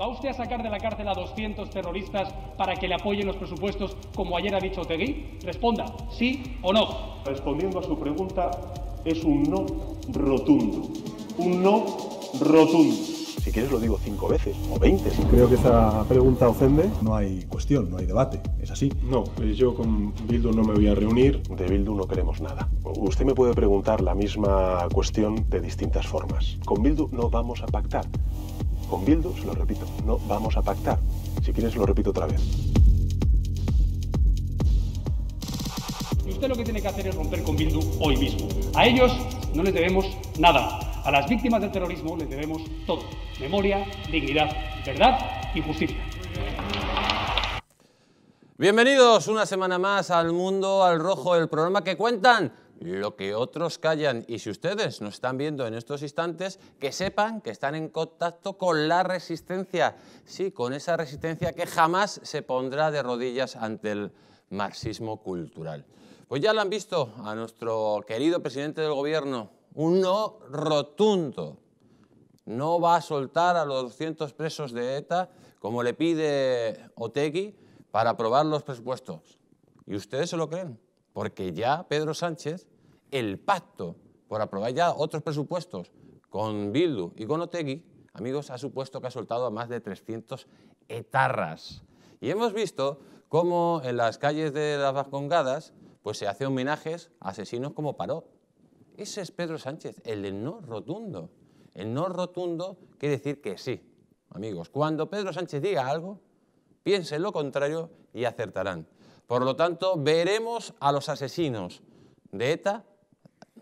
¿Va usted a sacar de la cárcel a 200 terroristas para que le apoyen los presupuestos, como ayer ha dicho Tegui? Responda, sí o no. Respondiendo a su pregunta, es un no rotundo. Un no rotundo. Si quieres lo digo cinco veces o veinte. Creo que esa pregunta ofende. No hay cuestión, no hay debate. Es así. No, eh, yo con Bildu no me voy a reunir. De Bildu no queremos nada. Usted me puede preguntar la misma cuestión de distintas formas. Con Bildu no vamos a pactar con Bildu, se lo repito, no vamos a pactar. Si quieres, lo repito otra vez. Y usted lo que tiene que hacer es romper con Bildu hoy mismo. A ellos no les debemos nada. A las víctimas del terrorismo les debemos todo. Memoria, dignidad, verdad y justicia. Bienvenidos una semana más al Mundo al Rojo, el programa que cuentan lo que otros callan. Y si ustedes nos están viendo en estos instantes, que sepan que están en contacto con la resistencia. Sí, con esa resistencia que jamás se pondrá de rodillas ante el marxismo cultural. Pues ya lo han visto a nuestro querido presidente del gobierno, un no rotundo. No va a soltar a los 200 presos de ETA, como le pide Otegui, para aprobar los presupuestos. ¿Y ustedes se lo creen? porque ya Pedro Sánchez el pacto por aprobar ya otros presupuestos con Bildu y con Otegui, amigos, ha supuesto que ha soltado a más de 300 etarras. Y hemos visto cómo en las calles de las Vascongadas pues se hace homenajes a asesinos como Paró. Ese es Pedro Sánchez, el no rotundo. El no rotundo quiere decir que sí. Amigos, cuando Pedro Sánchez diga algo, piensen lo contrario y acertarán. Por lo tanto, veremos a los asesinos de ETA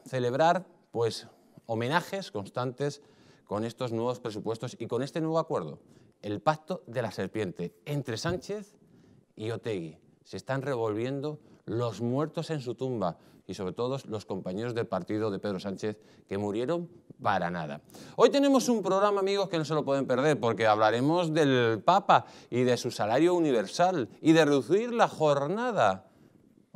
celebrar pues, homenajes constantes con estos nuevos presupuestos y con este nuevo acuerdo, el pacto de la serpiente entre Sánchez y Otegui. Se están revolviendo los muertos en su tumba y sobre todo los compañeros del partido de Pedro Sánchez que murieron para nada. Hoy tenemos un programa, amigos, que no se lo pueden perder porque hablaremos del Papa y de su salario universal y de reducir la jornada.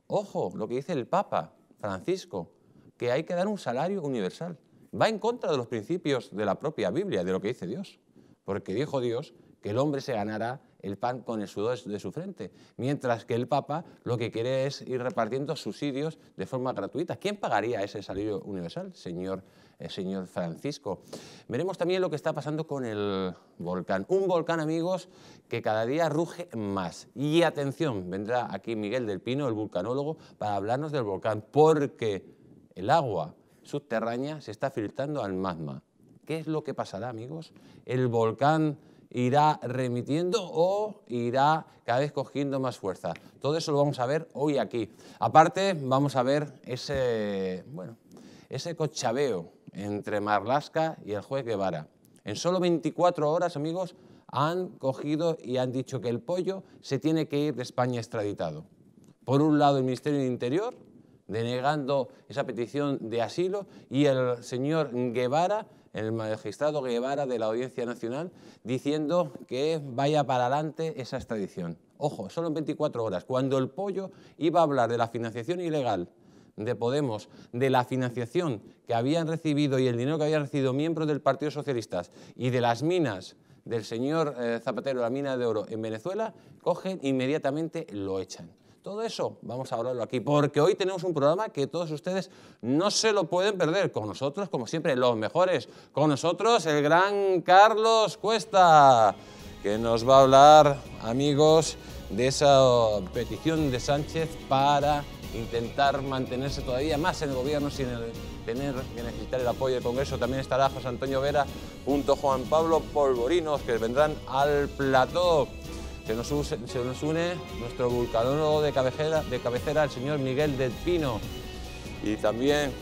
Ojo, lo que dice el Papa Francisco que hay que dar un salario universal. Va en contra de los principios de la propia Biblia, de lo que dice Dios. Porque dijo Dios que el hombre se ganará el pan con el sudor de su frente, mientras que el Papa lo que quiere es ir repartiendo subsidios de forma gratuita. ¿Quién pagaría ese salario universal, señor, eh, señor Francisco? Veremos también lo que está pasando con el volcán. Un volcán, amigos, que cada día ruge más. Y atención, vendrá aquí Miguel del Pino, el vulcanólogo, para hablarnos del volcán, porque el agua subterránea se está filtrando al magma. ¿Qué es lo que pasará, amigos? ¿El volcán irá remitiendo o irá cada vez cogiendo más fuerza? Todo eso lo vamos a ver hoy aquí. Aparte, vamos a ver ese, bueno, ese cochabeo entre Marlaska y el juez Guevara. En solo 24 horas, amigos, han cogido y han dicho que el pollo se tiene que ir de España extraditado. Por un lado, el Ministerio del Interior denegando esa petición de asilo y el señor Guevara, el magistrado Guevara de la Audiencia Nacional, diciendo que vaya para adelante esa extradición. Ojo, solo en 24 horas, cuando el pollo iba a hablar de la financiación ilegal de Podemos, de la financiación que habían recibido y el dinero que habían recibido miembros del Partido Socialista y de las minas del señor eh, Zapatero, la mina de oro en Venezuela, cogen inmediatamente lo echan. Todo eso vamos a hablarlo aquí, porque hoy tenemos un programa que todos ustedes no se lo pueden perder. Con nosotros, como siempre, los mejores. Con nosotros, el gran Carlos Cuesta, que nos va a hablar, amigos, de esa petición de Sánchez para intentar mantenerse todavía más en el gobierno sin tener que necesitar el apoyo del Congreso. También estará José Antonio Vera junto a Juan Pablo Polvorinos, que vendrán al plató. Se nos, une, nuestro vulcanólogo de de cabecera, el señor Miguel del Pino. Y también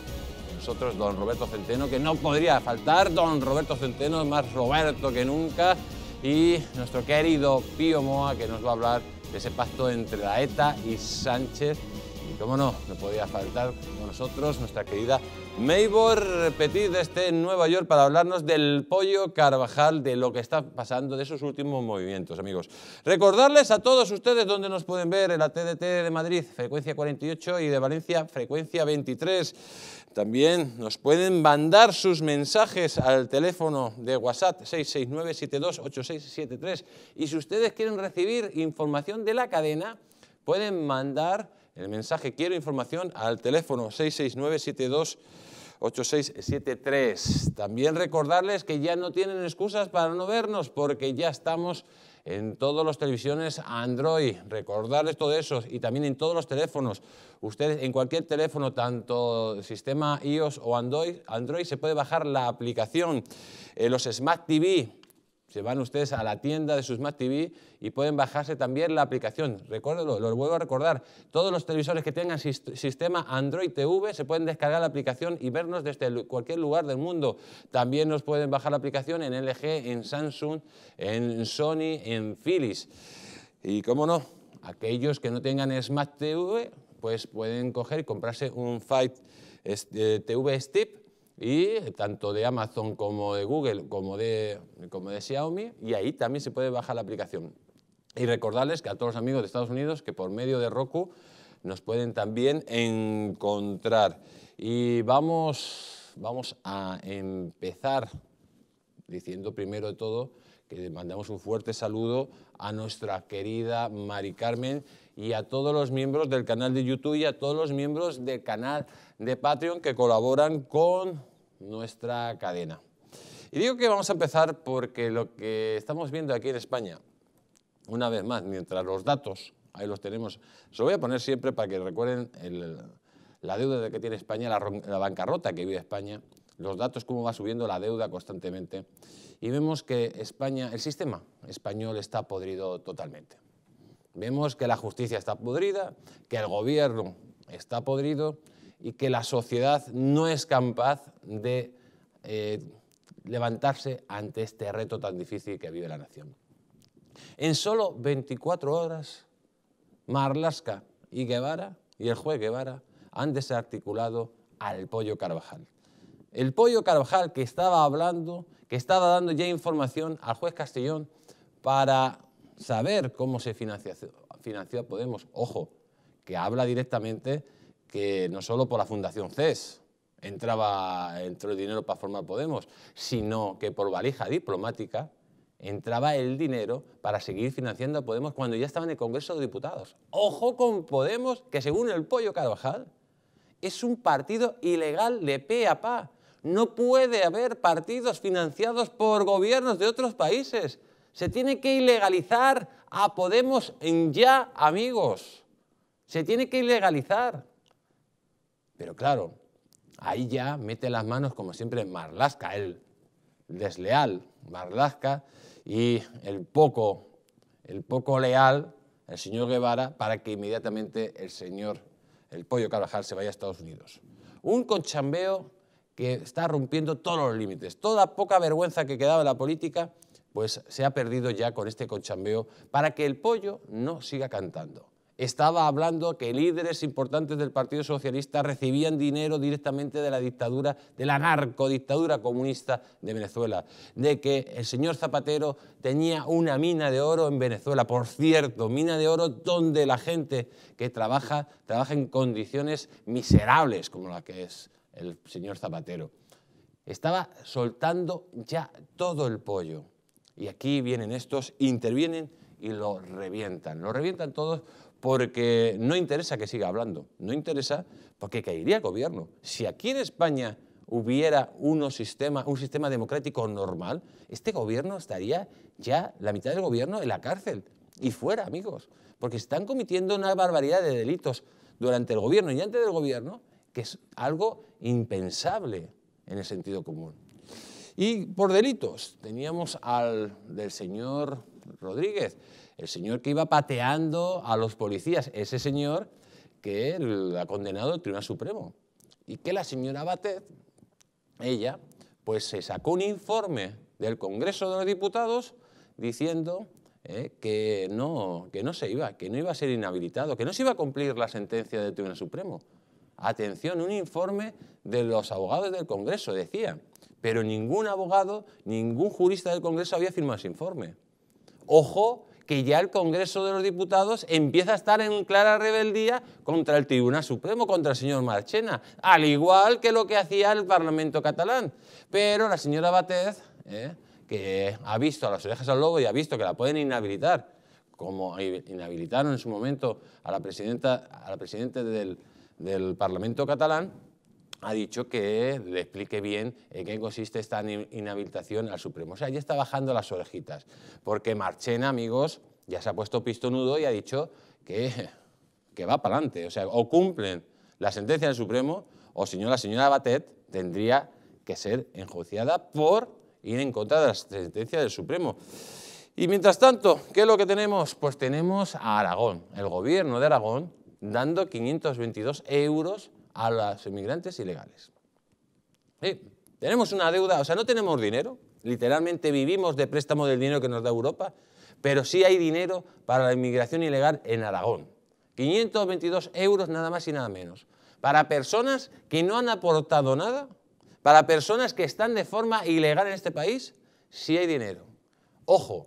nosotros, don Roberto Centeno, que no podría faltar, don Roberto Centeno, más Roberto que nunca. Y nuestro querido Pío Moa, que nos va a hablar de ese pacto entre la ETA y Sánchez cómo no, no podía faltar con nosotros nuestra querida Maybor Petit desde Nueva York para hablarnos del pollo Carvajal, de lo que está pasando, de esos últimos movimientos, amigos. Recordarles a todos ustedes dónde nos pueden ver en la TDT de Madrid, frecuencia 48, y de Valencia, frecuencia 23. También nos pueden mandar sus mensajes al teléfono de WhatsApp 669-728673. Y si ustedes quieren recibir información de la cadena, pueden mandar el mensaje quiero información al teléfono 669-728673. También recordarles que ya no tienen excusas para no vernos porque ya estamos en todas las televisiones Android, recordarles todo eso y también en todos los teléfonos. Ustedes en cualquier teléfono, tanto sistema iOS o Android, se puede bajar la aplicación. Eh, los Smart TV, se van ustedes a la tienda de su Smart TV y pueden bajarse también la aplicación. Recuérdalo, lo vuelvo a recordar. Todos los televisores que tengan sistema Android TV se pueden descargar la aplicación y vernos desde cualquier lugar del mundo. También nos pueden bajar la aplicación en LG, en Samsung, en Sony, en Philips. Y cómo no, aquellos que no tengan Smart TV, pues pueden coger y comprarse un Fight este, TV Stick y eh, tanto de Amazon como de Google como de, como de Xiaomi y ahí también se puede bajar la aplicación. Y recordarles que a todos los amigos de Estados Unidos que por medio de Roku nos pueden también encontrar. Y vamos, vamos a empezar diciendo primero de todo que mandamos un fuerte saludo a nuestra querida Mari Carmen y a todos los miembros del canal de YouTube y a todos los miembros del canal de Patreon que colaboran con nuestra cadena. Y digo que vamos a empezar porque lo que estamos viendo aquí en España, una vez más, mientras los datos, ahí los tenemos, se los voy a poner siempre para que recuerden la deuda que tiene España, la, la bancarrota que vive España, los datos, cómo va subiendo la deuda constantemente. Y vemos que España, el sistema español está podrido totalmente. Vemos que la justicia está podrida, que el gobierno está podrido y que la sociedad no es capaz de eh, levantarse ante este reto tan difícil que vive la nación. En solo 24 horas, Marlasca y Guevara y el juez Guevara han desarticulado al pollo Carvajal. El pollo Carvajal que estaba hablando, que estaba dando ya información al juez Castellón para saber cómo se financió, a Podemos. Ojo, que habla directamente que no solo por la Fundación CES entraba, entró el dinero para formar Podemos, sino que por valija diplomática entraba el dinero para seguir financiando a Podemos cuando ya estaba en el Congreso de Diputados. Ojo con Podemos, que según el Pollo Carvajal, es un partido ilegal de pe a pa. No puede haber partidos financiados por gobiernos de otros países. Se tiene que ilegalizar a Podemos en ya, amigos. Se tiene que ilegalizar. Pero claro, ahí ya mete las manos, como siempre, Marlaska, el desleal Marlaska, y el poco, el poco leal, el señor Guevara, para que inmediatamente el señor, el pollo Carvajal, se vaya a Estados Unidos. Un conchambeo que está rompiendo todos los límites. Toda poca vergüenza que quedaba en la política pues se ha perdido ya con este conchambeo para que el pollo no siga cantando. Estaba hablando que líderes importantes del Partido Socialista recibían dinero directamente de la dictadura, de la narcodictadura comunista de Venezuela, de que el señor Zapatero tenía una mina de oro en Venezuela, por cierto, mina de oro donde la gente que trabaja trabaja en condiciones miserables como la que es el señor Zapatero. Estaba soltando ya todo el pollo y aquí vienen estos, intervienen y lo revientan. Lo revientan todos porque no interesa que siga hablando, no interesa porque caería el gobierno. Si aquí en España hubiera sistema, un sistema democrático normal, este gobierno estaría ya, la mitad del gobierno, en la cárcel y fuera, amigos, porque están cometiendo una barbaridad de delitos durante el gobierno y antes del gobierno que es algo impensable en el sentido común. Y por delitos teníamos al del señor Rodríguez, el señor que iba pateando a los policías, ese señor que ha condenado el Tribunal Supremo. Y que la señora Batez ella, pues se sacó un informe del Congreso de los Diputados diciendo eh, que, no, que no se iba, que no iba a ser inhabilitado, que no se iba a cumplir la sentencia del Tribunal Supremo. Atención, un informe de los abogados del Congreso decía pero ningún abogado, ningún jurista del Congreso había firmado ese informe. Ojo que ya el Congreso de los Diputados empieza a estar en clara rebeldía contra el Tribunal Supremo, contra el señor Marchena, al igual que lo que hacía el Parlamento catalán. Pero la señora Batez, ¿eh? que ha visto a las orejas al lobo y ha visto que la pueden inhabilitar, como inhabilitaron en su momento a la presidenta, a la presidenta del Parlamento catalán, ha dicho que le explique bien en qué consiste esta inhabilitación al Supremo. O sea, ya está bajando las orejitas, porque Marchena, amigos, ya se ha puesto pisto nudo y ha dicho que, que va para adelante. O sea, o cumplen la sentencia del Supremo, o si la señora Batet tendría que ser enjuiciada por ir en contra de la sentencia del Supremo. Y mientras tanto, ¿qué es lo que tenemos? Pues tenemos a Aragón, el gobierno de Aragón, dando 522 euros a los inmigrantes ilegales. tenemos una deuda, o sea, no tenemos dinero, literalmente vivimos de préstamo del dinero que nos da Europa, pero sí hay dinero para la inmigración ilegal en Aragón. 522 euros nada más y nada menos. Para personas que no han aportado nada, para personas que están de forma ilegal en este país, sí hay dinero. Ojo,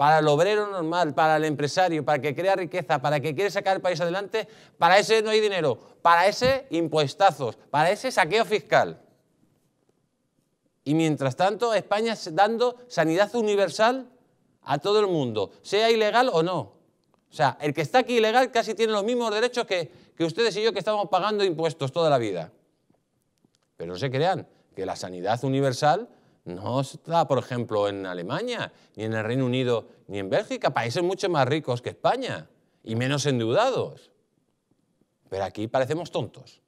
para el obrero normal, para el empresario, para que crea riqueza, para que quiere sacar el país adelante, para ese no hay dinero, para ese impuestazos, para ese saqueo fiscal. Y mientras tanto, España dando sanidad universal a todo el mundo, sea ilegal o no. O sea, el que está aquí ilegal casi tiene los mismos derechos que, que ustedes y yo que estamos pagando impuestos toda la vida. Pero no se crean que la sanidad universal no está, por ejemplo, en Alemania, ni en el Reino Unido, ni en Bélgica, países mucho más ricos que España y menos endeudados. Pero aquí parecemos tontos.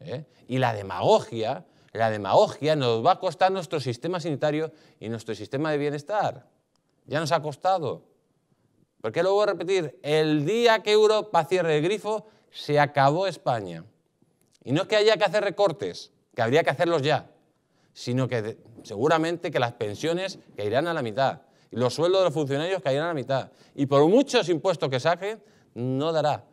¿eh? Y la demagogia, la demagogia nos va a costar nuestro sistema sanitario y nuestro sistema de bienestar. Ya nos ha costado. Porque lo voy a repetir, el día que Europa cierre el grifo, se acabó España. Y no es que haya que hacer recortes, que habría que hacerlos ya sino que seguramente que las pensiones caerán a la mitad, los sueldos de los funcionarios caerán a la mitad, y por muchos impuestos que saquen, no dará,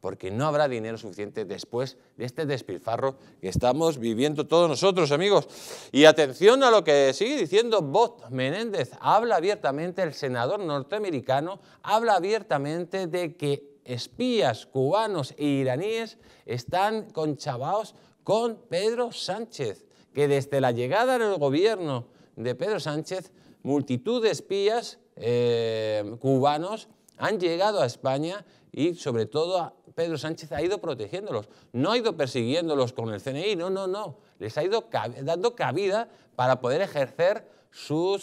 porque no habrá dinero suficiente después de este despilfarro que estamos viviendo todos nosotros, amigos. Y atención a lo que sigue diciendo Bot Menéndez, habla abiertamente, el senador norteamericano habla abiertamente de que espías cubanos e iraníes están conchavados con Pedro Sánchez que desde la llegada del gobierno de Pedro Sánchez, multitud de espías eh, cubanos han llegado a España y sobre todo Pedro Sánchez ha ido protegiéndolos, no ha ido persiguiéndolos con el CNI, no, no, no, les ha ido dando cabida para poder ejercer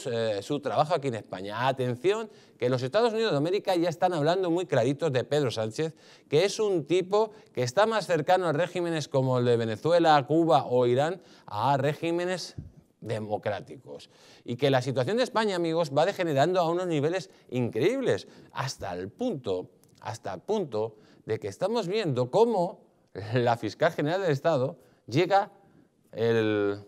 eh, su trabajo aquí en España. Atención, que los Estados Unidos de América ya están hablando muy claritos de Pedro Sánchez, que es un tipo que está más cercano a regímenes como el de Venezuela, Cuba o Irán, a regímenes democráticos. Y que la situación de España, amigos, va degenerando a unos niveles increíbles, hasta el punto, hasta el punto de que estamos viendo cómo la fiscal general del Estado llega el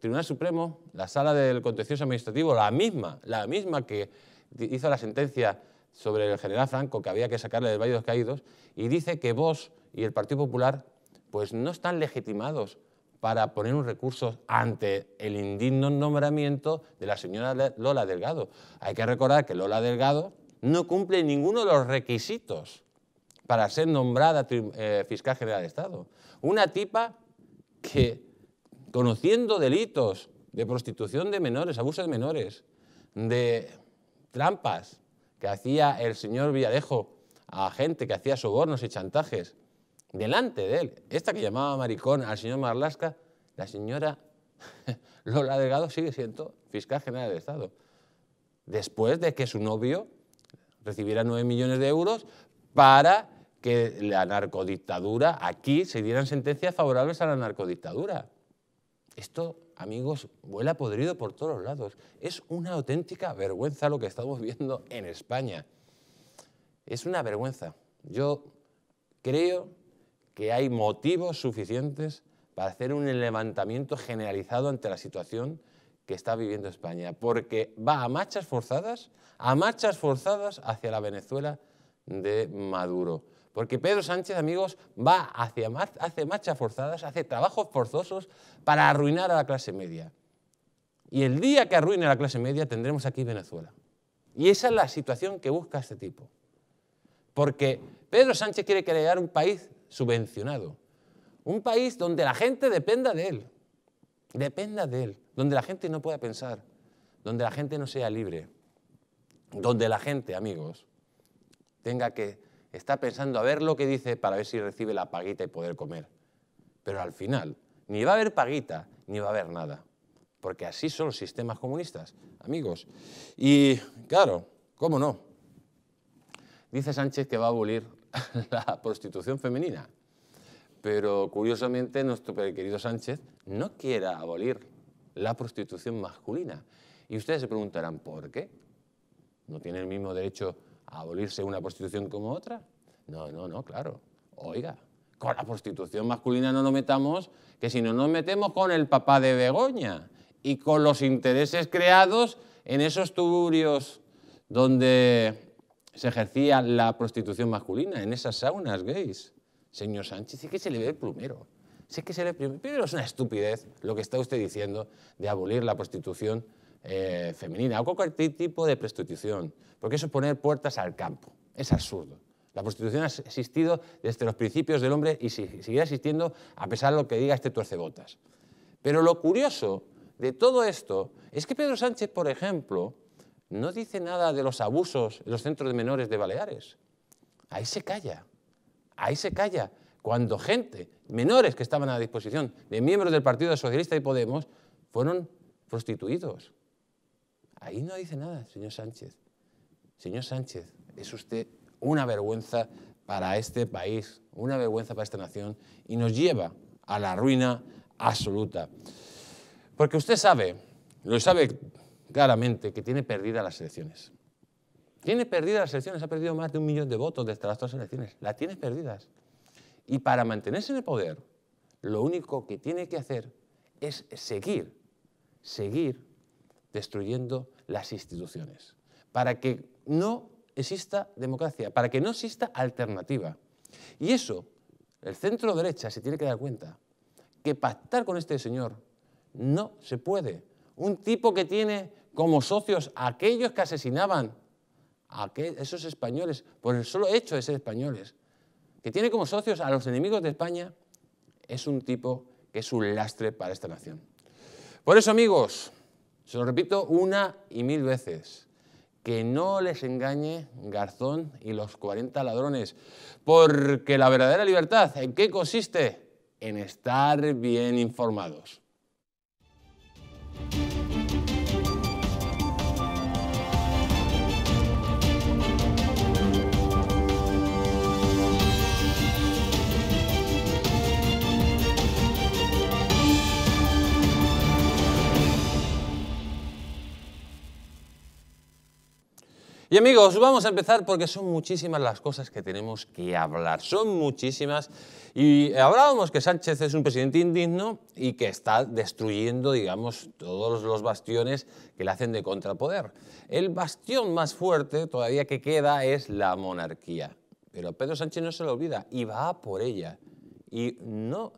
Tribunal Supremo, la sala del contencioso administrativo, la misma, la misma que hizo la sentencia sobre el general Franco que había que sacarle del Valle de los Caídos, y dice que vos y el Partido Popular pues no están legitimados para poner un recurso ante el indigno nombramiento de la señora Lola Delgado. Hay que recordar que Lola Delgado no cumple ninguno de los requisitos para ser nombrada eh, fiscal general de Estado. Una tipa que conociendo delitos de prostitución de menores, abusos de menores, de trampas que hacía el señor Villadejo a gente que hacía sobornos y chantajes delante de él. Esta que llamaba maricón al señor Marlasca, la señora Lola Delgado sigue siendo fiscal general del Estado. Después de que su novio recibiera nueve millones de euros para que la narcodictadura, aquí se dieran sentencias favorables a la narcodictadura. Esto, amigos, vuela podrido por todos lados. Es una auténtica vergüenza lo que estamos viendo en España. Es una vergüenza. Yo creo que hay motivos suficientes para hacer un levantamiento generalizado ante la situación que está viviendo España, porque va a marchas forzadas, a marchas forzadas hacia la Venezuela de Maduro. Porque Pedro Sánchez, amigos, va hacia hace marchas forzadas, hace trabajos forzosos para arruinar a la clase media. Y el día que arruine a la clase media tendremos aquí Venezuela. Y esa es la situación que busca este tipo. Porque Pedro Sánchez quiere crear un país subvencionado, un país donde la gente dependa de él, dependa de él, donde la gente no pueda pensar, donde la gente no sea libre, donde la gente, amigos, tenga que está pensando a ver lo que dice para ver si recibe la paguita y poder comer. Pero al final, ni va a haber paguita, ni va a haber nada. Porque así son los sistemas comunistas, amigos. Y claro, ¿cómo no? Dice Sánchez que va a abolir la prostitución femenina. Pero curiosamente nuestro querido Sánchez no quiera abolir la prostitución masculina. Y ustedes se preguntarán, ¿por qué? ¿No tiene el mismo derecho abolirse una prostitución como otra. No, no, no, claro. Oiga, con la prostitución masculina no nos metamos, que si no nos metemos con el papá de Begoña y con los intereses creados en esos tuburios donde se ejercía la prostitución masculina, en esas saunas gays. Señor Sánchez, sí que se le ve el plumero. Sé que se le ve el plumero. es una estupidez lo que está usted diciendo de abolir la prostitución eh, femenina o cualquier tipo de prostitución, porque eso es poner puertas al campo. Es absurdo. La prostitución ha existido desde los principios del hombre y seguirá existiendo a pesar de lo que diga este tuercebotas. Pero lo curioso de todo esto es que Pedro Sánchez, por ejemplo, no dice nada de los abusos en los centros de menores de Baleares. Ahí se calla, ahí se calla. Cuando gente, menores que estaban a disposición de miembros del Partido Socialista y Podemos, fueron prostituidos. Ahí no dice nada, señor Sánchez. Señor Sánchez, es usted una vergüenza para este país, una vergüenza para esta nación y nos lleva a la ruina absoluta. Porque usted sabe, lo sabe claramente, que tiene perdidas las elecciones. Tiene perdidas las elecciones, ha perdido más de un millón de votos desde las dos elecciones. Las tiene perdidas. Y para mantenerse en el poder, lo único que tiene que hacer es seguir, seguir destruyendo las instituciones, para que no exista democracia, para que no exista alternativa. Y eso, el centro derecha se tiene que dar cuenta que pactar con este señor no se puede. Un tipo que tiene como socios a aquellos que asesinaban a esos españoles por el solo hecho de ser españoles, que tiene como socios a los enemigos de España, es un tipo que es un lastre para esta nación. Por eso, amigos, se lo repito una y mil veces, que no les engañe Garzón y los 40 ladrones, porque la verdadera libertad, ¿en qué consiste? En estar bien informados. Y amigos, vamos a empezar porque son muchísimas las cosas que tenemos que hablar, son muchísimas. Y hablábamos que Sánchez es un presidente indigno y que está destruyendo, digamos, todos los bastiones que le hacen de contrapoder. El bastión más fuerte todavía que queda es la monarquía. Pero Pedro Sánchez no se lo olvida y va por ella. Y no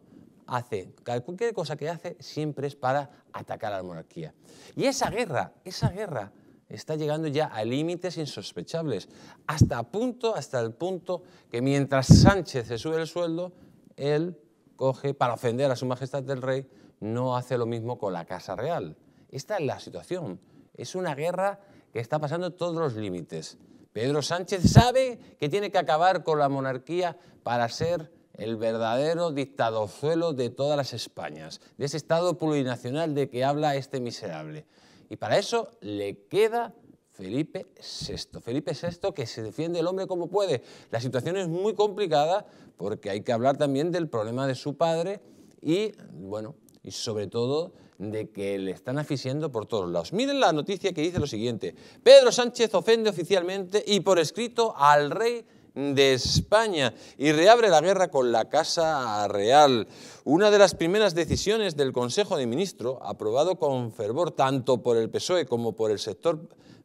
hace, cualquier cosa que hace siempre es para atacar a la monarquía. Y esa guerra, esa guerra está llegando ya a límites insospechables, hasta, punto, hasta el punto que mientras Sánchez se sube el sueldo, él coge, para ofender a su majestad del rey, no hace lo mismo con la Casa Real. Esta es la situación. Es una guerra que está pasando todos los límites. Pedro Sánchez sabe que tiene que acabar con la monarquía para ser el verdadero dictadozuelo de todas las Españas, de ese Estado plurinacional de que habla este miserable. Y para eso le queda Felipe VI. Felipe VI que se defiende el hombre como puede. La situación es muy complicada porque hay que hablar también del problema de su padre y, bueno, y sobre todo de que le están asfixiando por todos lados. Miren la noticia que dice lo siguiente. Pedro Sánchez ofende oficialmente y por escrito al rey de España y reabre la guerra con la Casa Real. Una de las primeras decisiones del Consejo de Ministros, aprobado con fervor tanto por el PSOE como por el sector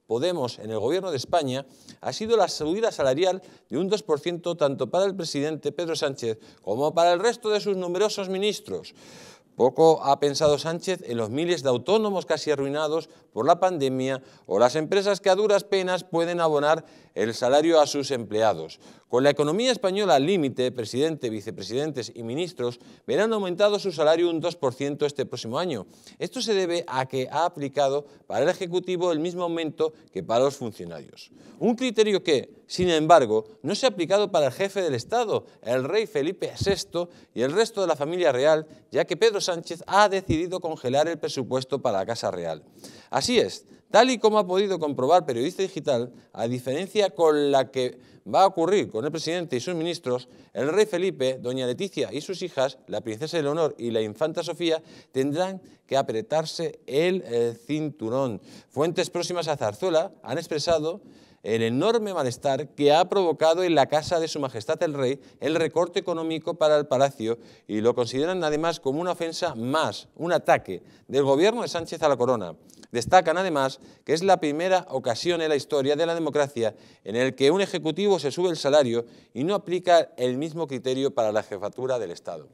Podemos en el Gobierno de España, ha sido la subida salarial de un 2% tanto para el presidente Pedro Sánchez como para el resto de sus numerosos ministros. Poco ha pensado Sánchez en los miles de autónomos casi arruinados por la pandemia o las empresas que a duras penas pueden abonar el salario a sus empleados. Con la economía española al límite, presidente, vicepresidentes y ministros verán aumentado su salario un 2% este próximo año. Esto se debe a que ha aplicado para el Ejecutivo el mismo aumento que para los funcionarios. Un criterio que, sin embargo, no se ha aplicado para el jefe del Estado, el rey Felipe VI y el resto de la familia real, ya que Pedro Sánchez ha decidido congelar el presupuesto para la Casa Real. Así es, tal y como ha podido comprobar Periodista Digital, a diferencia con la que va a ocurrir con el presidente y sus ministros, el rey Felipe, doña Leticia y sus hijas, la princesa Eleonor y la infanta Sofía, tendrán que apretarse el, el eh, cinturón. Fuentes próximas a Zarzuela han expresado el enorme malestar que ha provocado en la casa de su majestad el rey el recorte económico para el palacio y lo consideran además como una ofensa más, un ataque del gobierno de Sánchez a la corona. Destacan además que es la primera ocasión en la historia de la democracia en el que un ejecutivo se sube el salario y no aplica el mismo criterio para la jefatura del Estado.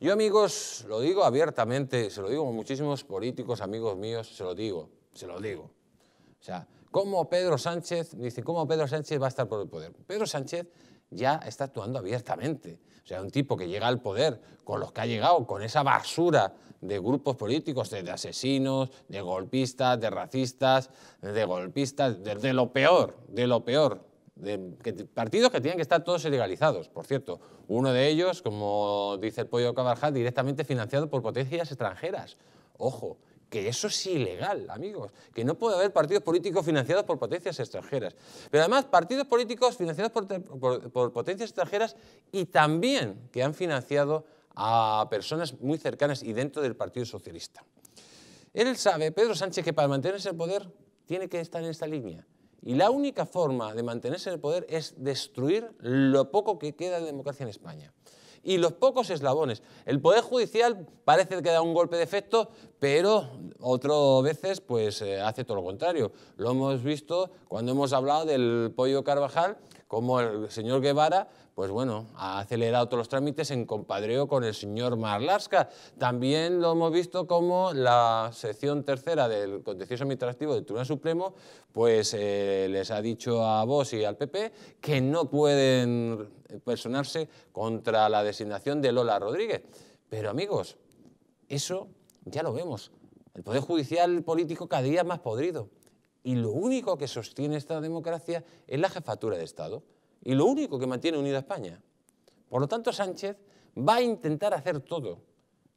Yo, amigos, lo digo abiertamente, se lo digo a muchísimos políticos, amigos míos, se lo digo, se lo digo. O sea, ¿cómo Pedro Sánchez, dice, cómo Pedro Sánchez va a estar por el poder? Pedro Sánchez ya está actuando abiertamente. O sea, un tipo que llega al poder con los que ha llegado, con esa basura de grupos políticos, de, asesinos, de golpistas, de racistas, de golpistas, de lo peor, de lo peor, partidos que tienen que estar todos ilegalizados, por cierto. Uno de ellos, como dice el pollo Cabarjá, directamente financiado por potencias extranjeras. Ojo, que eso es ilegal, amigos, que no puede haber partidos políticos financiados por potencias extranjeras. Pero además, partidos políticos financiados por, por, potencias extranjeras y también que han financiado a personas muy cercanas y dentro del Partido Socialista. Él sabe, Pedro Sánchez, que para mantenerse en el poder tiene que estar en esta línea. Y la única forma de mantenerse en el poder es destruir lo poco que queda de democracia en España. Y los pocos eslabones. El Poder Judicial parece que da un golpe de efecto, pero otras veces pues, eh, hace todo lo contrario. Lo hemos visto cuando hemos hablado del pollo Carvajal, como el señor Guevara, pues bueno, ha acelerado todos los trámites en compadreo con el señor Marlaska. También lo hemos visto como la sección tercera del contencioso administrativo del Tribunal Supremo, pues eh, les ha dicho a vos y al PP que no pueden personarse contra la designación de Lola Rodríguez. Pero amigos, eso ya lo vemos. El Poder Judicial político cada día más podrido. Y lo único que sostiene esta democracia es la jefatura de Estado. Y lo único que mantiene unida a España. Por lo tanto, Sánchez va a intentar hacer todo.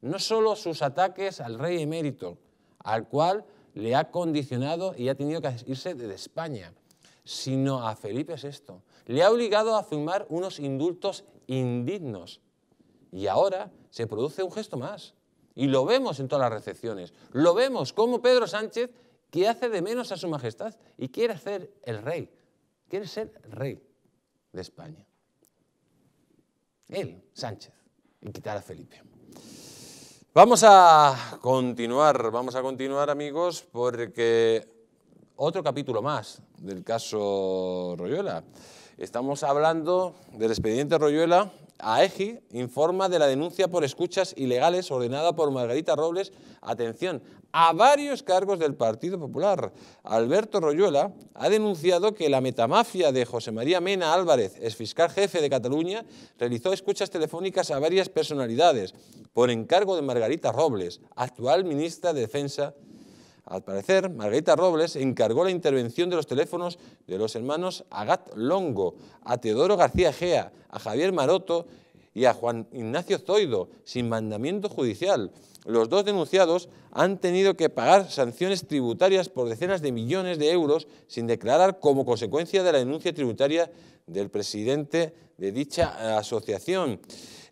No solo sus ataques al rey emérito, al cual le ha condicionado y ha tenido que irse de España, sino a Felipe VI. Le ha obligado a firmar unos indultos indignos. Y ahora se produce un gesto más. Y lo vemos en todas las recepciones. Lo vemos como Pedro Sánchez que hace de menos a su majestad y quiere hacer el rey, quiere ser rey de España. Él, Sánchez, y quitar a Felipe. Vamos a continuar, vamos a continuar amigos, porque otro capítulo más del caso Royuela. Estamos hablando del expediente Royuela AEGI informa de la denuncia por escuchas ilegales ordenada por Margarita Robles, atención, a varios cargos del Partido Popular. Alberto Royuela ha denunciado que la metamafia de José María Mena Álvarez, exfiscal jefe de Cataluña, realizó escuchas telefónicas a varias personalidades por encargo de Margarita Robles, actual ministra de Defensa al parecer, Margarita Robles encargó la intervención de los teléfonos de los hermanos Agat Longo, a Teodoro García Gea, a Javier Maroto y a Juan Ignacio Zoido, sin mandamiento judicial. Los dos denunciados han tenido que pagar sanciones tributarias por decenas de millones de euros sin declarar como consecuencia de la denuncia tributaria del presidente de dicha eh, asociación.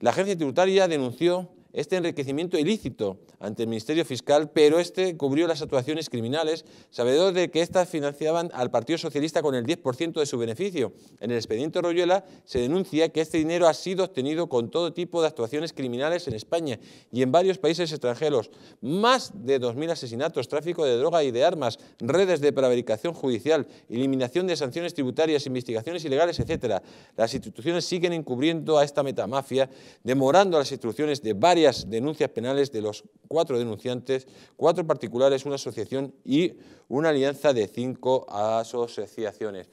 La agencia tributaria denunció este enriquecimiento ilícito ante el Ministerio Fiscal, pero este cubrió las actuaciones criminales, sabedor de que éstas financiaban al Partido Socialista con el 10% de su beneficio. En el expediente Royuela se denuncia que este dinero ha sido obtenido con todo tipo de actuaciones criminales en España y en varios países extranjeros. Más de 2.000 asesinatos, tráfico de droga y de armas, redes de prevaricación judicial, eliminación de sanciones tributarias, investigaciones ilegales, etc. Las instituciones siguen encubriendo a esta metamafia, demorando las instrucciones de varias denuncias penales de los cuatro denunciantes, cuatro particulares, una asociación y una alianza de cinco asociaciones.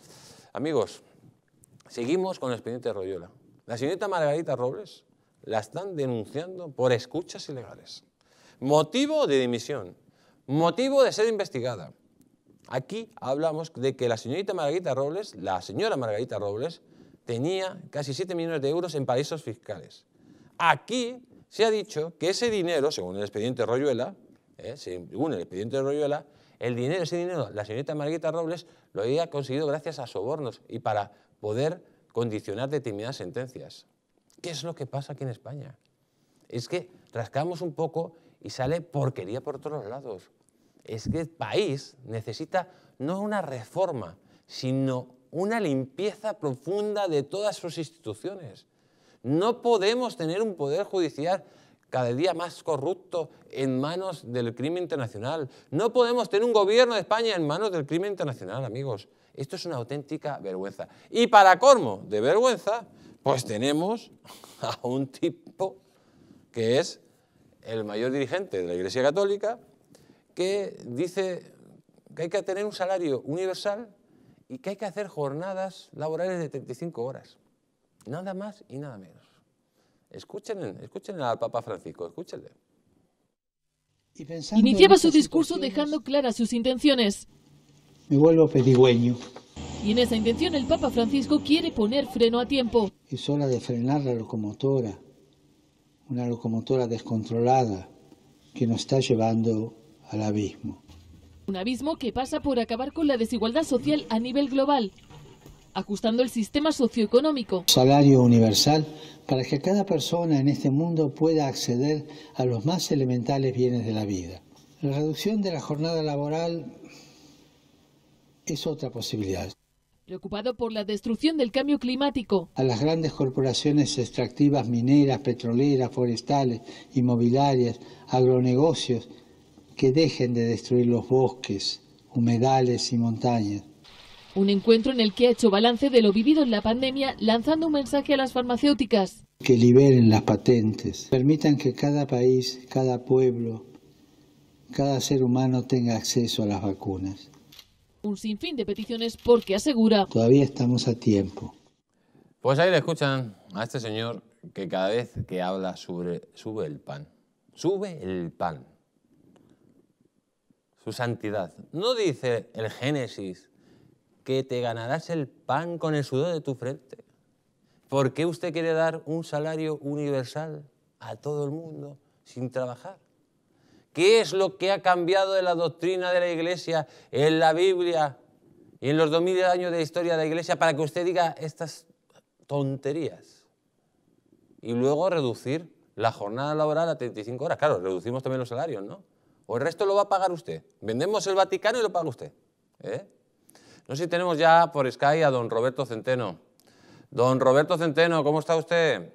Amigos, seguimos con el expediente de Royola. La señorita Margarita Robles la están denunciando por escuchas ilegales. Motivo de dimisión, motivo de ser investigada. Aquí hablamos de que la señorita Margarita Robles, la señora Margarita Robles, tenía casi 7 millones de euros en paraísos fiscales. Aquí se ha dicho que ese dinero, según el expediente Royuela, ¿eh? según el expediente de Royuela, el dinero, ese dinero, la señorita Margarita Robles lo había conseguido gracias a sobornos y para poder condicionar determinadas sentencias. ¿Qué es lo que pasa aquí en España? Es que rascamos un poco y sale porquería por todos lados. Es que el país necesita no una reforma, sino una limpieza profunda de todas sus instituciones. No podemos tener un poder judicial cada día más corrupto en manos del crimen internacional. No podemos tener un gobierno de España en manos del crimen internacional, amigos. Esto es una auténtica vergüenza. Y para colmo de vergüenza, pues tenemos a un tipo que es el mayor dirigente de la Iglesia Católica, que dice que hay que tener un salario universal y que hay que hacer jornadas laborales de 35 horas. Nada más y nada menos. Escuchen, escuchen al Papa Francisco, escúchenle. Iniciaba su discurso dejando claras sus intenciones. Me vuelvo pedigüeño. Y en esa intención el Papa Francisco quiere poner freno a tiempo. Es hora de frenar la locomotora, una locomotora descontrolada que nos está llevando al abismo. Un abismo que pasa por acabar con la desigualdad social a nivel global ajustando el sistema socioeconómico. Salario universal para que cada persona en este mundo pueda acceder a los más elementales bienes de la vida. La reducción de la jornada laboral es otra posibilidad. Preocupado por la destrucción del cambio climático. A las grandes corporaciones extractivas mineras, petroleras, forestales, inmobiliarias, agronegocios, que dejen de destruir los bosques, humedales y montañas un encuentro en el que ha hecho balance de lo vivido en la pandemia, lanzando un mensaje a las farmacéuticas. Que liberen las patentes, permitan que cada país, cada pueblo, cada ser humano tenga acceso a las vacunas. Un sinfín de peticiones porque asegura... Todavía estamos a tiempo. Pues ahí le escuchan a este señor que cada vez que habla sobre, sube el pan. Sube el pan. Su santidad. No dice el Génesis que te ganarás el pan con el sudor de tu frente. ¿Por qué usted quiere dar un salario universal a todo el mundo sin trabajar? ¿Qué es lo que ha cambiado de la doctrina de la Iglesia en la Biblia y en los 2000 años de historia de la Iglesia para que usted diga estas tonterías? Y luego reducir la jornada laboral a 35 horas. Claro, reducimos también los salarios, ¿no? O el resto lo va a pagar usted. Vendemos el Vaticano y lo paga usted. ¿eh? No sé si tenemos ya por Sky a don Roberto Centeno. Don Roberto Centeno, ¿cómo está usted?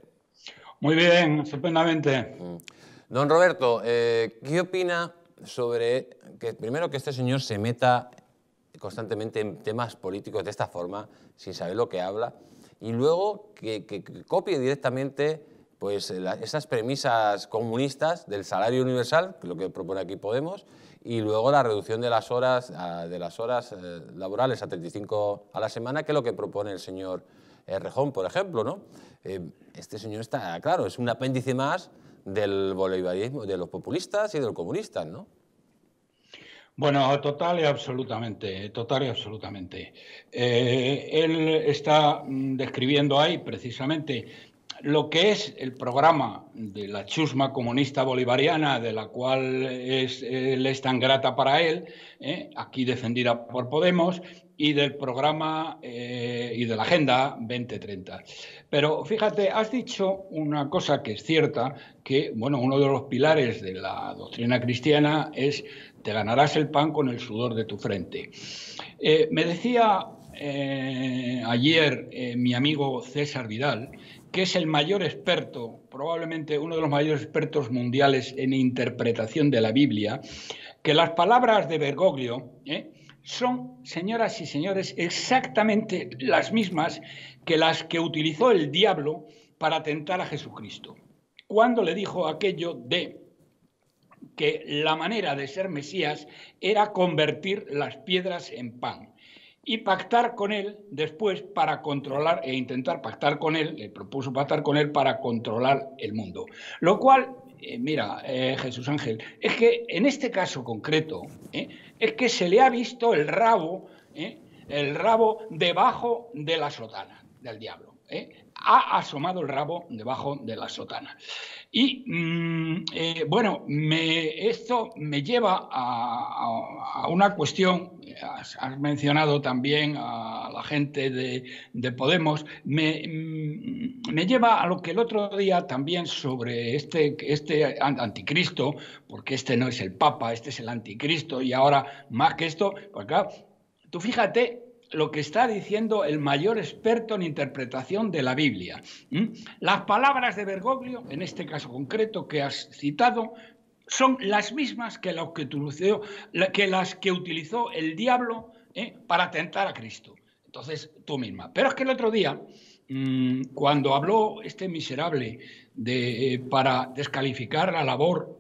Muy bien, estupendamente. Mm. Don Roberto, eh, ¿qué opina sobre que primero que este señor se meta constantemente en temas políticos de esta forma, sin saber lo que habla, y luego que, copie directamente pues, esas premisas comunistas del salario universal, lo que propone aquí Podemos, y luego la reducción de las horas, de las horas eh, laborales a 35 a la semana, que es lo que propone el señor eh, Rejón, por ejemplo. ¿no? Eh, este señor está, claro, es un apéndice más del bolivarismo, de los populistas y de los comunistas, ¿no? Bueno, total y absolutamente, total y absolutamente. él está mm, describiendo ahí precisamente lo que es el programa de la chusma comunista bolivariana, de la cual es, él es tan grata para él, ¿eh? aquí defendida por Podemos, y del programa eh, y de la Agenda 2030. Pero fíjate, has dicho una cosa que es cierta, que bueno, uno de los pilares de la doctrina cristiana es te ganarás el pan con el sudor de tu frente. Eh, me decía eh, ayer eh, mi amigo César Vidal, que es el mayor experto, probablemente uno de los mayores expertos mundiales en interpretación de la Biblia, que las palabras de Bergoglio eh, son, señoras y señores, exactamente las mismas que las que utilizó el diablo para tentar a Jesucristo. Cuando le dijo aquello de que la manera de ser Mesías era convertir las piedras en pan y pactar con él después para controlar e intentar pactar con él, le propuso pactar con él para controlar el mundo. Lo cual, eh, mira, eh, Jesús Ángel, es que en este caso concreto, eh, es que se le ha visto el rabo, el rabo debajo de la sotana del diablo ha asomado el rabo debajo de la sotana. Y mm, eh, bueno, esto me lleva a, una cuestión, has, mencionado también a la gente de, Podemos, mm, me, lleva a lo que el otro día también sobre este, este anticristo, porque este no es el Papa, este es el anticristo, y ahora más que esto, porque tú fíjate lo que está diciendo el mayor experto en interpretación de la Biblia. Las palabras de Bergoglio, en este caso concreto que has citado, son las mismas que, las que, utilizó, el diablo ¿eh? para tentar a Cristo. Entonces, tú misma. Pero es que el otro día, mm, cuando habló este miserable de, eh, para descalificar la labor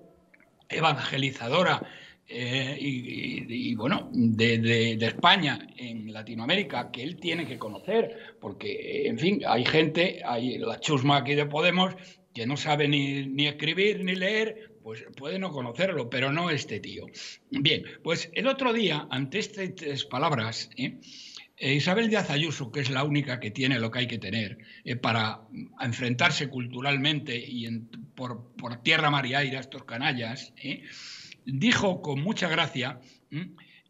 evangelizadora, eh, y, bueno, de, España en Latinoamérica que él tiene que conocer, porque, en fin, hay gente, hay la chusma aquí de Podemos que no sabe ni, ni escribir ni leer, pues puede no conocerlo, pero no este tío. Bien, pues el otro día, ante estas palabras, ¿eh? Eh, Isabel de Azayuso, que es la única que tiene lo que hay que tener para enfrentarse culturalmente y por, por, tierra, mar y aire a estos canallas, ¿eh? dijo con mucha gracia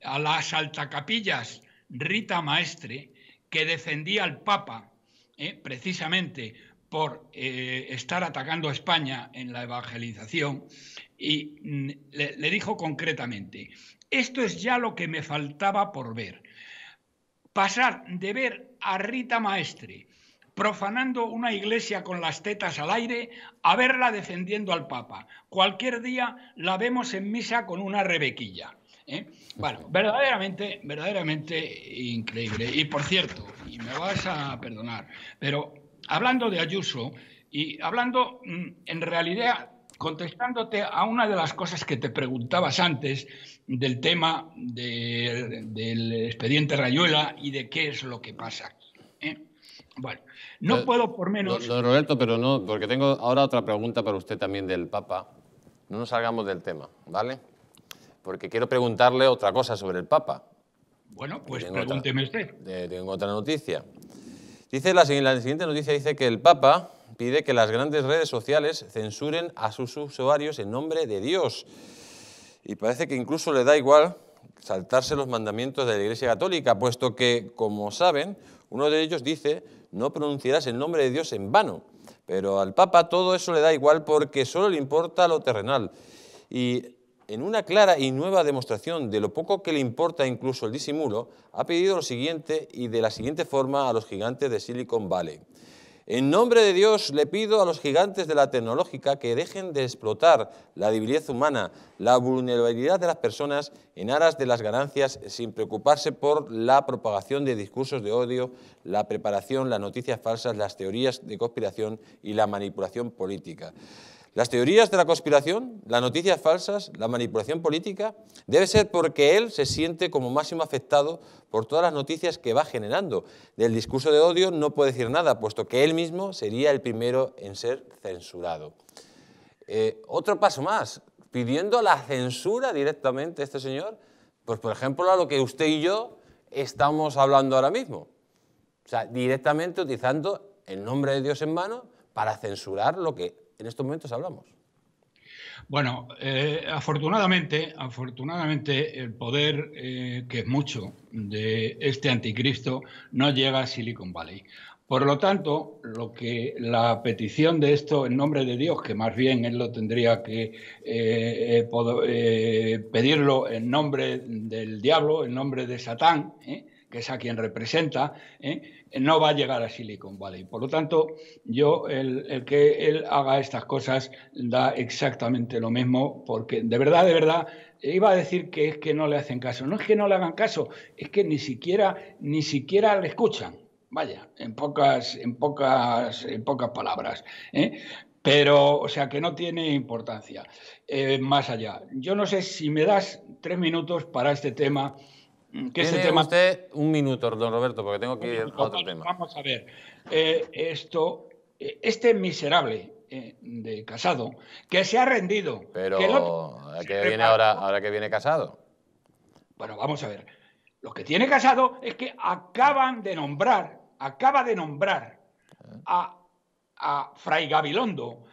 a las altacapillas Rita Maestre, que defendía al Papa ¿eh? precisamente por eh, estar atacando a España en la evangelización, y mm, le dijo concretamente, esto es ya lo que me faltaba por ver. Pasar de ver a Rita Maestre profanando una iglesia con las tetas al aire, a verla defendiendo al Papa. Cualquier día la vemos en misa con una rebequilla. ¿eh? Bueno, verdaderamente, verdaderamente increíble. Y por cierto, y me vas a perdonar, pero hablando de Ayuso y hablando mm, en realidad contestándote a una de las cosas que te preguntabas antes del tema del expediente Rayuela y de qué es lo que pasa aquí. Bueno, no puedo por menos. Don Roberto, pero no, porque tengo ahora otra pregunta para usted también del Papa. No nos salgamos del tema, ¿vale? Porque quiero preguntarle otra cosa sobre el Papa. Bueno, pues pregúnteme usted. tengo otra noticia. Dice la siguiente noticia dice que el Papa pide que las grandes redes sociales censuren a sus usuarios en nombre de Dios. Y parece que incluso le da igual saltarse los mandamientos de la Iglesia Católica, puesto que, como saben, uno de ellos dice no pronunciarás el nombre de Dios en vano. Pero al Papa todo eso le da igual porque solo le importa lo terrenal. Y en una clara y nueva demostración de lo poco que le importa incluso el disimulo, ha pedido lo siguiente y de la siguiente forma a los gigantes de Silicon Valley. En nombre de Dios le pido a los gigantes de la tecnológica que dejen de explotar la debilidad humana, la vulnerabilidad de las personas en aras de las ganancias sin preocuparse por la propagación de discursos de odio, la preparación, las noticias falsas, las teorías de conspiración y la manipulación política. Las teorías de la conspiración, las noticias falsas, la manipulación política, debe ser porque él se siente como máximo afectado por todas las noticias que va generando. Del discurso de odio no puede decir nada, puesto que él mismo sería el primero en ser censurado. Eh, otro paso más, pidiendo la censura directamente a este señor, pues por ejemplo a lo que usted y yo estamos hablando ahora mismo. O sea, directamente utilizando el nombre de Dios en mano para censurar lo que en estos momentos hablamos. Bueno, eh, afortunadamente, afortunadamente el poder, eh, que es mucho, de este anticristo no llega a Silicon Valley. Por lo tanto, lo que la petición de esto en nombre de Dios, que más bien él lo tendría que eh, pedirlo en nombre del diablo, en nombre de Satán, que es a quien representa, no va a llegar a Silicon Valley. Por lo tanto, yo, el, que él haga estas cosas da exactamente lo mismo, porque de verdad, de verdad, iba a decir que es que no le hacen caso. No es que no le hagan caso, es que ni siquiera, ni siquiera le escuchan. Vaya, en pocas, en pocas, en pocas palabras. ¿eh? Pero, o sea, que no tiene importancia. Eh, más allá. Yo no sé si me das tres minutos para este tema Mm, ¿Qué usted un minuto, don Roberto, porque tengo que ir a otro tema. Vamos a ver. Eh, esto, eh, este miserable eh, de Casado, que se ha rendido. Pero, ahora, ahora que viene Casado? Bueno, vamos a ver. Lo que tiene Casado es que acaban de nombrar, acaba de nombrar a, a Fray Gabilondo,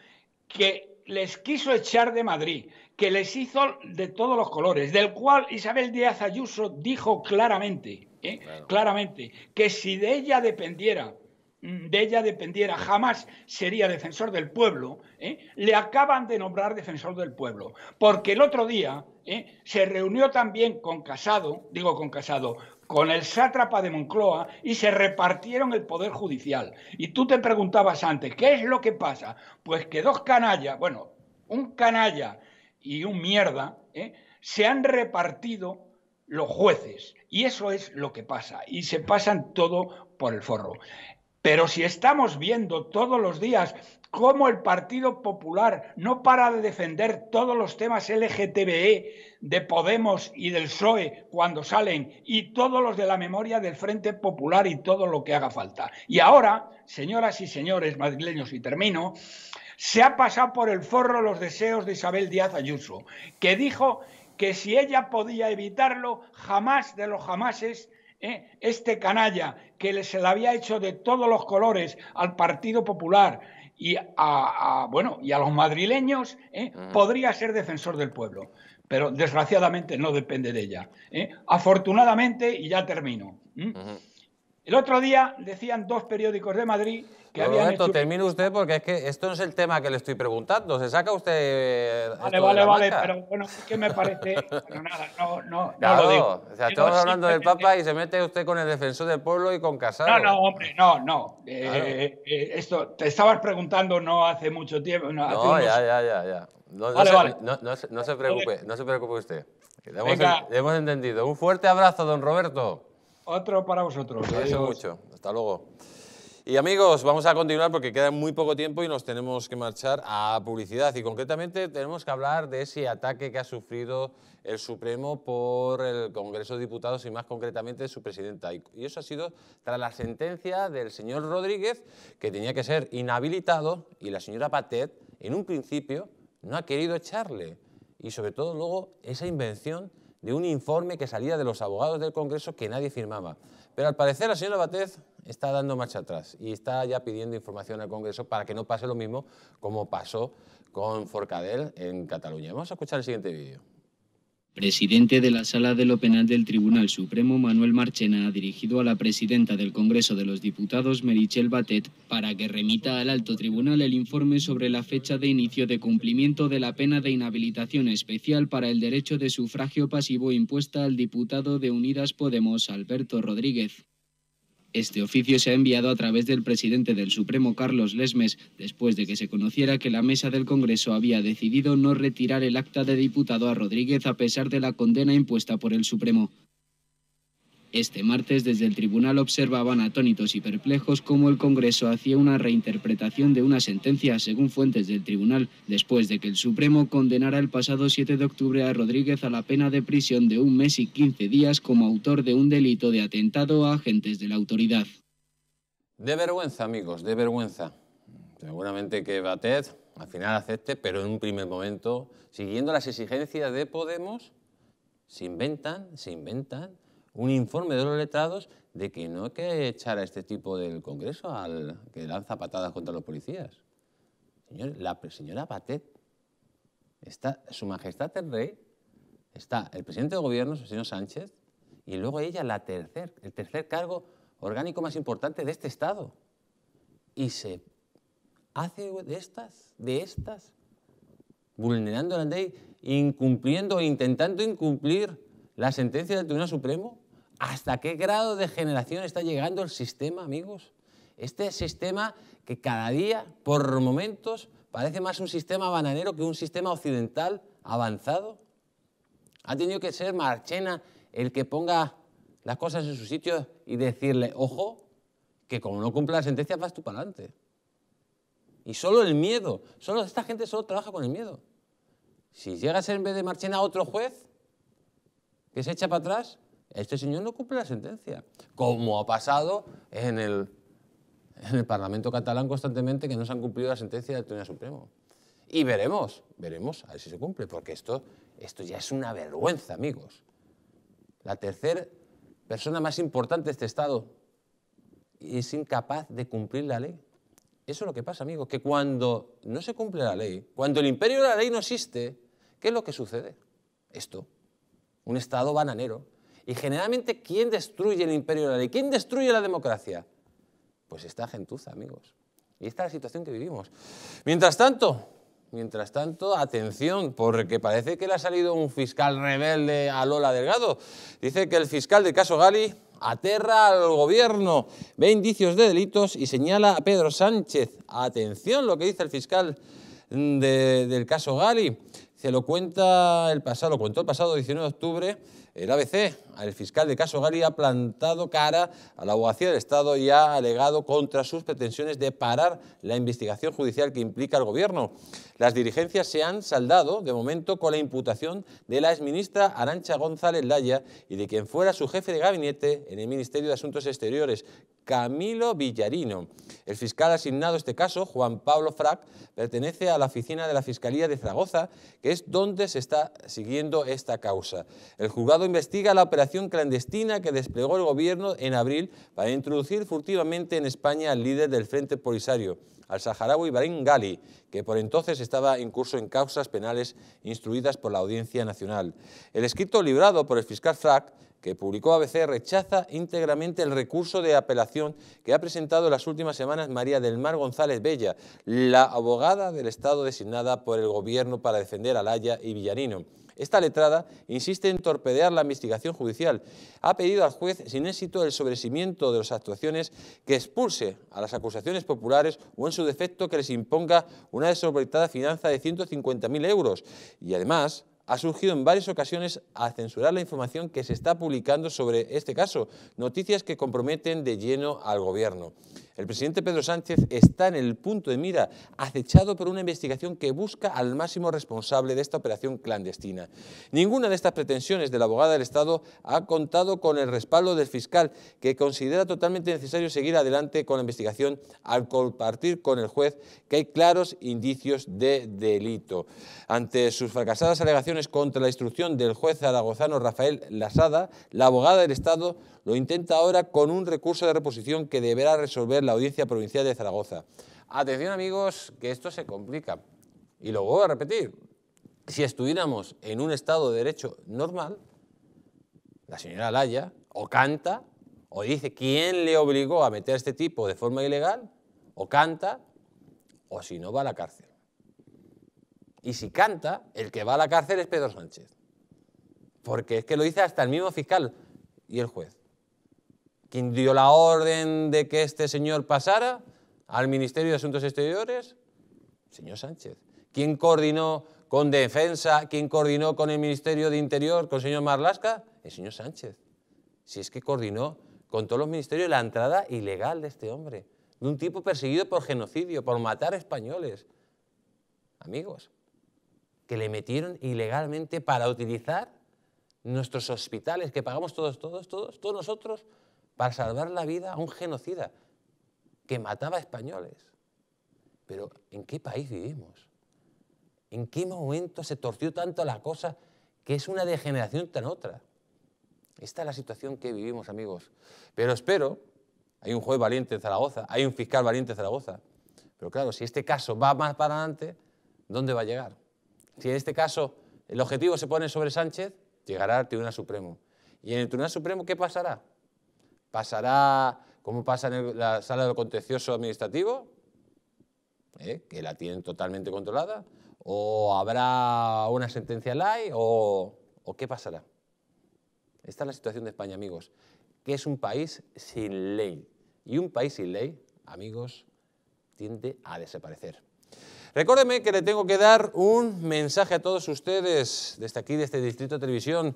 que les quiso echar de Madrid que les hizo de todos los colores, del cual Isabel Díaz Ayuso dijo claramente, ¿eh? claramente, que si de ella dependiera, mm, de ella dependiera, jamás sería defensor del pueblo, ¿eh? le acaban de nombrar defensor del pueblo. Porque el otro día ¿eh? se reunió también con Casado, digo con Casado, con el sátrapa de Moncloa y se repartieron el poder judicial. Y tú te preguntabas antes, ¿qué es lo que pasa? Pues que dos canallas, bueno, un canalla y un mierda, ¿eh? se han repartido los jueces. Y eso es lo que pasa. Y se pasan todo por el forro. Pero si estamos viendo todos los días cómo el Partido Popular no para de defender todos los temas LGTBE de Podemos y del PSOE cuando salen, y todos los de la memoria del Frente Popular y todo lo que haga falta. Y ahora, señoras y señores madrileños, y termino, se ha pasado por el forro los deseos de Isabel Díaz Ayuso, que dijo que si ella podía evitarlo, jamás de los jamases ¿eh? este canalla que se la había hecho de todos los colores al Partido Popular y a, bueno, y a los madrileños, ¿eh? podría ser defensor del pueblo. Pero desgraciadamente no depende de ella. ¿eh? Afortunadamente, y ya termino. El otro día decían dos periódicos de Madrid que Roberto, habían hecho... termine usted porque es que esto no es el tema que le estoy preguntando. ¿Se saca usted eh, Vale, vale, vale, pero bueno, qué me parece... Pero nada, no, no, claro, lo digo. estamos hablando del Papa y se mete usted con el defensor del pueblo y con Casado. No, no, hombre, no, no. Eh, eh, esto te estabas preguntando no hace mucho tiempo. No, ya, ya, ya, ya. No, vale, no, Se, no, se, preocupe, no se preocupe usted. hemos, le hemos entendido. Un fuerte abrazo, don Roberto. Otro para vosotros. Gracias mucho. Hasta luego. Y amigos, vamos a continuar porque queda muy poco tiempo y nos tenemos que marchar a publicidad. Y concretamente tenemos que hablar de ese ataque que ha sufrido el Supremo por el Congreso de Diputados y más concretamente su presidenta. Y eso ha sido tras la sentencia del señor Rodríguez, que tenía que ser inhabilitado, y la señora Patet, en un principio, no ha querido echarle. Y sobre todo luego esa invención de un informe que salía de los abogados del Congreso que nadie firmaba. Pero al parecer la señora Batez está dando marcha atrás y está ya pidiendo información al Congreso para que no pase lo mismo como pasó con Forcadell en Cataluña. Vamos a escuchar el siguiente vídeo presidente de la Sala de lo Penal del Tribunal Supremo, Manuel Marchena, ha dirigido a la presidenta del Congreso de los Diputados, Merichel Batet, para que remita al alto tribunal el informe sobre la fecha de inicio de cumplimiento de la pena de inhabilitación especial para el derecho de sufragio pasivo impuesta al diputado de Unidas Podemos, Alberto Rodríguez. Este oficio se ha enviado a través del presidente del Supremo Carlos Lesmes, después de que se conociera que la mesa del Congreso había decidido no retirar el acta de diputado a Rodríguez a pesar de la condena impuesta por el Supremo. Este martes desde el tribunal observaban atónitos y perplejos cómo el Congreso hacía una reinterpretación de una sentencia según fuentes del tribunal, después de que el Supremo condenara el pasado 7 de octubre a Rodríguez a la pena de prisión de un mes y 15 días como autor de un delito de atentado a agentes de la autoridad. De vergüenza, amigos, de vergüenza. Seguramente que Batet al final acepte, pero en un primer momento, siguiendo las exigencias de Podemos, se inventan, se inventan un informe de los letrados de que no hay que echar a este tipo del Congreso, al que lanza patadas contra los policías. Señor, la señora Batet, está su majestad el rey, está el presidente del gobierno, el señor Sánchez, y luego ella la tercer, el tercer cargo orgánico más importante de este Estado. Y se hace de estas, de estas, vulnerando la ley, incumpliendo, e intentando incumplir la sentencia del Tribunal Supremo. ¿Hasta qué grado de generación está llegando el sistema, amigos? Este sistema que cada día, por momentos, parece más un sistema bananero que un sistema occidental avanzado. Ha tenido que ser Marchena el que ponga las cosas en su sitio y decirle, ojo, que como no cumpla la sentencia vas tú para adelante. Y solo el miedo, solo esta gente solo trabaja con el miedo. Si llegas en vez de Marchena otro juez que se echa para atrás, este señor no cumple la sentencia, como ha pasado en el, Parlamento catalán constantemente que no se han cumplido la sentencia del Tribunal Supremo. Y veremos, veremos a ver si se cumple, porque esto, esto ya es una vergüenza, amigos. La tercera persona más importante de este Estado es incapaz de cumplir la ley. Eso es lo que pasa, amigos, que cuando no se cumple la ley, cuando el imperio de la ley no existe, ¿qué es lo que sucede? Esto, un Estado bananero, y generalmente, ¿quién destruye el imperio de la ley? ¿Quién destruye la democracia? Pues esta gentuza, amigos. Y esta es la situación que vivimos. Mientras tanto, mientras tanto, atención, porque parece que le ha salido un fiscal rebelde a Lola Delgado. Dice que el fiscal del caso Gali aterra al gobierno, ve indicios de delitos y señala a Pedro Sánchez. Atención lo que dice el fiscal del caso Gali, se lo cuenta el pasado, lo contó el pasado 19 de octubre el ABC. El fiscal de caso Gali ha plantado cara a la abogacía del Estado y ha alegado contra sus pretensiones de parar la investigación judicial que implica el gobierno. Las dirigencias se han saldado, de momento, con la imputación de la exministra Arancha González Laya y de quien fuera su jefe de gabinete en el Ministerio de Asuntos Exteriores, Camilo Villarino. El fiscal asignado a este caso, Juan Pablo Frac, pertenece a la oficina de la Fiscalía de Zaragoza, que es dónde se está siguiendo esta causa. El juzgado investiga la operación clandestina que desplegó el gobierno en abril para introducir furtivamente en España al líder del Frente Polisario, al saharaui Ibrahim Gali, que por entonces estaba en curso en causas penales instruidas por la Audiencia Nacional. El escrito librado por el fiscal Frac que publicó ABC rechaza íntegramente el recurso de apelación que ha presentado en las últimas semanas María del Mar González Bella, la abogada del Estado designada por el Gobierno para defender a Laya y Villarino. Esta letrada insiste en torpedear la investigación judicial. Ha pedido al juez, sin éxito, el sobrecimiento de las actuaciones que expulse a las acusaciones populares o, en su defecto, que les imponga una desorbitada finanza de 150.000 euros. Y además, ha surgido en varias ocasiones a censurar la información que se está publicando sobre este caso, noticias que comprometen de lleno al gobierno. El presidente Pedro Sánchez está en el punto de mira, acechado por una investigación que busca al máximo responsable de esta operación clandestina. Ninguna de estas pretensiones de la abogada del Estado ha contado con el respaldo del fiscal, que considera totalmente necesario seguir adelante con la investigación al compartir con el juez que hay claros indicios de delito. Ante sus fracasadas alegaciones, contra la instrucción del juez zaragozano Rafael Lasada, la abogada del Estado lo intenta ahora con un recurso de reposición que deberá resolver la Audiencia Provincial de Zaragoza. Atención amigos, que esto se complica. Y lo vuelvo a repetir. Si estuviéramos en un Estado de Derecho normal, la señora Laya o canta o dice quién le obligó a meter a este tipo de forma ilegal, o canta, o si no va a la cárcel. Y si canta, el que va a la cárcel es Pedro Sánchez. Porque es que lo dice hasta el mismo fiscal y el juez. Quien dio la orden de que este señor pasara al Ministerio de Asuntos Exteriores, señor Sánchez. ¿Quién coordinó con Defensa, ¿Quién coordinó con el Ministerio de Interior, con el señor Marlasca, el señor Sánchez. Si es que coordinó con todos los ministerios la entrada ilegal de este hombre, de un tipo perseguido por genocidio, por matar españoles. Amigos, que le metieron ilegalmente para utilizar nuestros hospitales, que pagamos todos, todos, todos, todos nosotros, para salvar la vida a un genocida que mataba españoles. Pero ¿en qué país vivimos? ¿En qué momento se torció tanto la cosa que es una degeneración tan otra? Esta es la situación que vivimos, amigos. Pero espero, hay un juez valiente en Zaragoza, hay un fiscal valiente en Zaragoza. Pero claro, si este caso va más para adelante, ¿dónde va a llegar? Si en este caso el objetivo se pone sobre Sánchez, llegará al Tribunal Supremo. ¿Y en el Tribunal Supremo qué pasará? ¿Pasará como pasa en la sala de lo contencioso administrativo? ¿Eh? Que la tienen totalmente controlada. ¿O habrá una sentencia lay? ¿O, ¿O qué pasará? Esta es la situación de España, amigos, que es un país sin ley. Y un país sin ley, amigos, tiende a desaparecer. Recuérdeme que le tengo que dar un mensaje a todos ustedes desde aquí, desde este Distrito Televisión.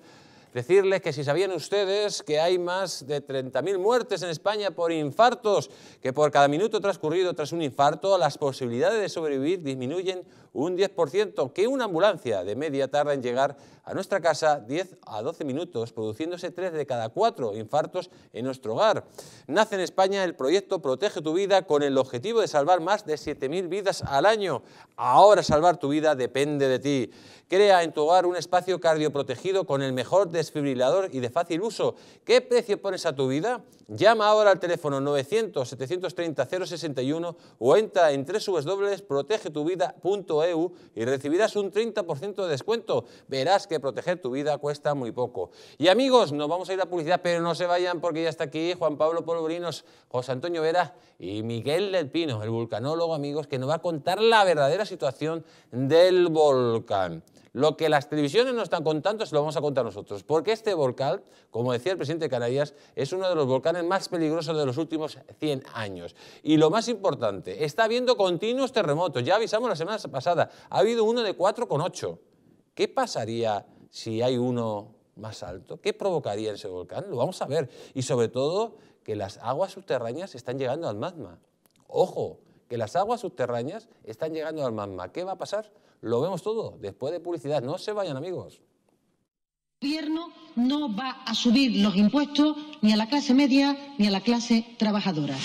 Decirles que si sabían ustedes que hay más de 30.000 muertes en España por infartos, que por cada minuto transcurrido tras un infarto las posibilidades de sobrevivir disminuyen un 10%, que una ambulancia de media tarda en llegar a nuestra casa 10 a 12 minutos, produciéndose 3 de cada 4 infartos en nuestro hogar. Nace en España el proyecto Protege tu vida con el objetivo de salvar más de 7.000 vidas al año. Ahora salvar tu vida depende de ti. Crea en tu hogar un espacio cardioprotegido con el mejor desfibrilador y de fácil uso. ¿Qué precio pones a tu vida? Llama ahora al teléfono 900 730 061 o entra en www.protegetuvida.es y recibirás un 30% de descuento. Verás que proteger tu vida cuesta muy poco. Y amigos, nos vamos a ir a publicidad, pero no se vayan porque ya está aquí Juan Pablo Polvorinos, José Antonio Vera y Miguel del Pino, el vulcanólogo, amigos, que nos va a contar la verdadera situación del volcán. Lo que las televisiones no están contando se lo vamos a contar nosotros, porque este volcán, como decía el presidente Canarias, es uno de los volcanes más peligrosos de los últimos 100 años. Y lo más importante, está habiendo continuos terremotos. Ya avisamos la semana pasada, ha habido uno de 4,8. ¿Qué pasaría si hay uno más alto? ¿Qué provocaría ese volcán? Lo vamos a ver. Y sobre todo, que las aguas subterráneas están llegando al magma. Ojo, que las aguas subterráneas están llegando al magma. ¿Qué va a pasar? Lo vemos todo después de publicidad. No se vayan, amigos. El gobierno no va a subir los impuestos ni a la clase media ni a la clase trabajadora.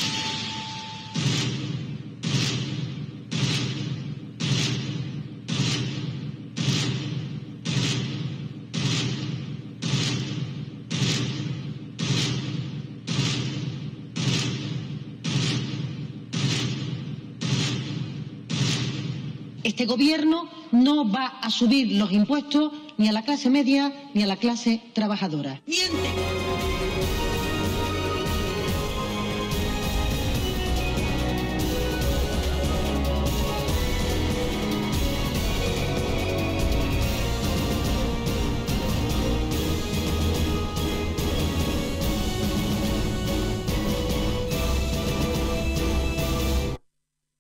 Este Gobierno no va a subir los impuestos ni a la clase media ni a la clase trabajadora.